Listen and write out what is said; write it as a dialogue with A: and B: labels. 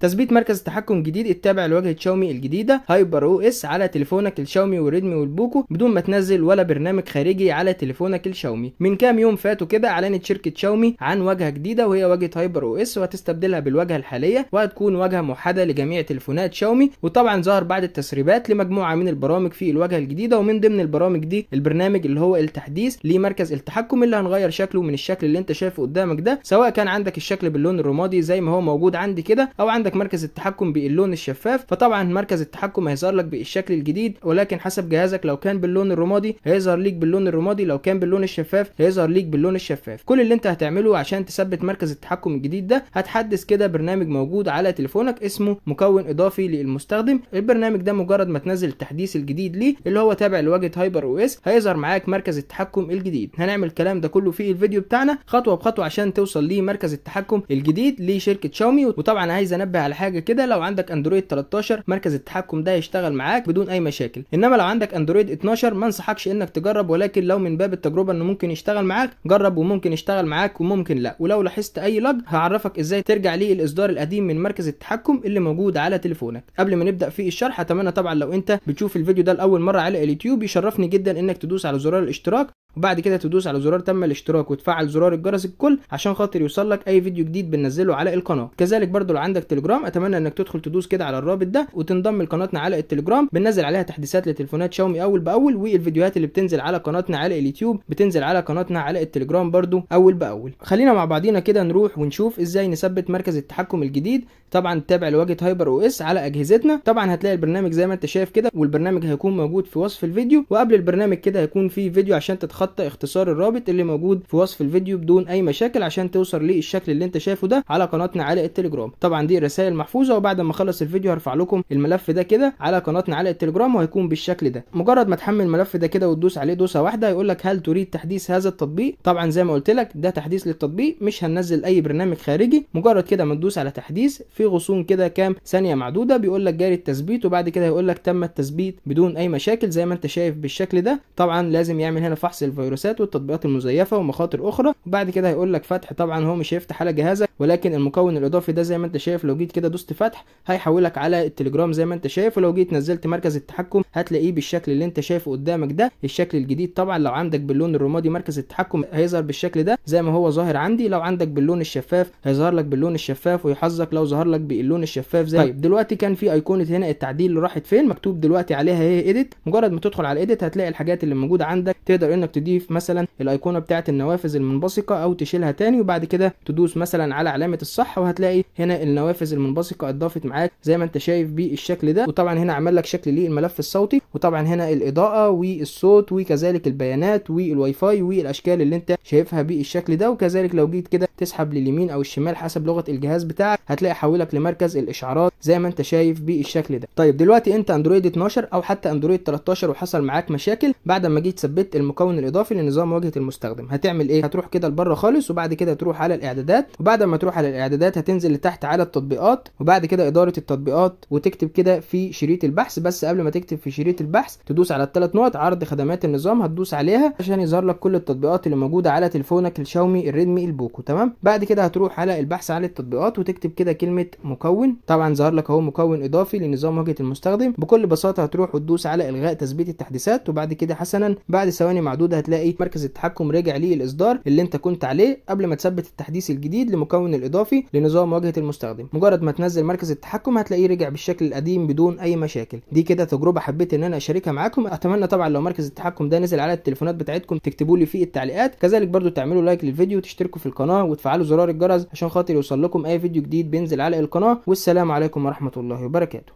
A: تثبيت مركز تحكم جديد التابع لواجهه شاومي الجديده هايبر او اس على تليفونك الشاومي وريدمي والبوكو بدون ما تنزل ولا برنامج خارجي على تليفونك الشاومي من كام يوم فاتوا كده اعلنت شركه شاومي عن واجهه جديده وهي واجهه هايبر او اس وهتستبدلها بالواجهه الحاليه وهتكون واجهه موحده لجميع تليفونات شاومي وطبعا ظهر بعد التسريبات لمجموعه من البرامج في الواجهه الجديده ومن ضمن البرامج دي البرنامج اللي هو التحديث لمركز التحكم اللي هنغير شكله من الشكل اللي انت شايفه قدامك ده سواء كان عندك الشكل باللون الرمادي زي ما هو موجود عندي كده او عندك عندك مركز التحكم باللون الشفاف فطبعا مركز التحكم هيظهر لك بالشكل الجديد ولكن حسب جهازك لو كان باللون الرمادي هيظهر ليك باللون الرمادي لو كان باللون الشفاف هيظهر ليك باللون الشفاف كل اللي انت هتعمله عشان تثبت مركز التحكم الجديد ده هتحدث كده برنامج موجود على تليفونك اسمه مكون اضافي للمستخدم البرنامج ده مجرد ما تنزل التحديث الجديد ليه اللي هو تابع لواجهه هايبر او اس هيظهر معاك مركز التحكم الجديد هنعمل الكلام ده كله في الفيديو بتاعنا خطوه بخطوه عشان توصل لمركز التحكم الجديد لشركه شاومي وطبعا عايز انبه على حاجه كده لو عندك اندرويد 13 مركز التحكم ده هيشتغل معاك بدون اي مشاكل انما لو عندك اندرويد 12 ما انصحكش انك تجرب ولكن لو من باب التجربه انه ممكن يشتغل معاك جرب وممكن يشتغل معاك وممكن لا ولو لاحظت اي لج هعرفك ازاي ترجع ليه الاصدار القديم من مركز التحكم اللي موجود على تليفونك قبل ما نبدا في الشرح اتمنى طبعا لو انت بتشوف الفيديو ده لاول مره على اليوتيوب يشرفني جدا انك تدوس على زرار الاشتراك وبعد كده تدوس على زرار تم الاشتراك وتفعل زرار الجرس الكل عشان خاطر يوصل لك اي فيديو جديد بننزله على القناه كذلك برضو لو عندك تليجرام اتمنى انك تدخل تدوس كده على الرابط ده وتنضم لقناتنا على التليجرام بننزل عليها تحديثات لتليفونات شاومي اول باول والفيديوهات اللي بتنزل على قناتنا على اليوتيوب بتنزل على قناتنا على التليجرام برضو اول باول خلينا مع بعضينا كده نروح ونشوف ازاي نثبت مركز التحكم الجديد طبعا تابع لواجهه هايبر او اس على اجهزتنا طبعا هتلاقي البرنامج زي ما انت شايف كده والبرنامج هيكون موجود في وصف الفيديو وقبل البرنامج كده هيكون في فيديو عشان تتخطى اختصار الرابط اللي موجود في وصف الفيديو بدون اي مشاكل عشان توصل للشكل اللي انت شايفه ده على قناتنا على التليجرام طبعا دي الرسائل محفوظه وبعد ما اخلص الفيديو هرفع لكم الملف ده كده على قناتنا على التليجرام وهيكون بالشكل ده مجرد ما تحمل الملف ده كده وتدوس عليه دوسه واحده هيقول لك هل تريد تحديث هذا التطبيق طبعا زي ما قلت لك ده تحديث للتطبيق مش هننزل اي برنامج خارجي مجرد كده ما تدوس على تحديث في غصون كده كام ثانيه معدوده بيقول لك جاري التثبيت وبعد كده هيقول لك تم التثبيت بدون اي مشاكل زي ما انت شايف بالشكل ده طبعا لازم يعمل هنا فحص الفيروسات والتطبيقات المزيفه ومخاطر اخرى وبعد كده هيقول لك فتح طبعا هو مش هيفتح على جهازك ولكن المكون الاضافي ده زي ما انت شايف لو جيت كده دوست فتح هيحولك على التليجرام زي ما انت شايف ولو جيت نزلت مركز التحكم هتلاقيه بالشكل اللي انت شايفه قدامك ده الشكل الجديد طبعا لو عندك باللون الرمادي مركز التحكم هيظهر بالشكل ده زي ما هو ظاهر عندي لو عندك باللون الشفاف هيظهر لك باللون الشفاف ويحظك لو ظهر لك باللون الشفاف زي طيب دلوقتي كان في ايقونه هنا التعديل اللي راحت فين مكتوب دلوقتي عليها هي ايديت مجرد ما تدخل على الايديت هتلاقي الحاجات اللي موجوده عندك تقدر انك تضيف مثلا الايقونه بتاعه النوافذ المنبثقه او تشيلها تاني وبعد كده تدوس مثلا على علامه الصح وهتلاقي هنا النوافذ المنبثقه اتضافت معاك زي ما انت شايف بالشكل ده وطبعا هنا عمل لك شكل للملف الصوتي وطبعا هنا الاضاءه والصوت وكذلك البيانات والواي فاي والاشكال اللي انت شايفها بالشكل ده وكذلك لو جيت كده تسحب لليمين او الشمال حسب لغه الجهاز بتاعك هتلاقي حول بيحولك لمركز الاشعارات زي ما انت شايف بالشكل ده طيب دلوقتي انت اندرويد 12 او حتى اندرويد 13 وحصل معاك مشاكل بعد ما جيت ثبت المكون الاضافي لنظام واجهه المستخدم هتعمل ايه هتروح كده لبره خالص وبعد كده تروح على الاعدادات وبعد ما تروح على الاعدادات هتنزل لتحت على التطبيقات وبعد كده اداره التطبيقات وتكتب كده في شريط البحث بس قبل ما تكتب في شريط البحث تدوس على الثلاث نقط عرض خدمات النظام هتدوس عليها عشان يظهر لك كل التطبيقات اللي موجوده على تليفونك الشاومي الريدمي البوكو تمام بعد كده هتروح على البحث على التطبيقات وتكتب كده كلمه مكون طبعا ظهر لك اهو مكون اضافي لنظام واجهه المستخدم بكل بساطه هتروح وتدوس على الغاء تثبيت التحديثات وبعد كده حسنا بعد ثواني معدوده هتلاقي مركز التحكم رجع ليه الاصدار اللي انت كنت عليه قبل ما تثبت التحديث الجديد لمكون الاضافي لنظام واجهه المستخدم مجرد ما تنزل مركز التحكم هتلاقيه رجع بالشكل القديم بدون اي مشاكل دي كده تجربه حبيت ان انا اشاركها معاكم اتمنى طبعا لو مركز التحكم ده نزل على التليفونات بتاعتكم تكتبوا لي فيه التعليقات كذلك برضو تعملوا لايك للفيديو وتشتركوا في القناه وتفعلوا زرار الجرس عشان خاطر يوصل لكم اي فيديو جديد بينزل على القناة والسلام عليكم ورحمة الله وبركاته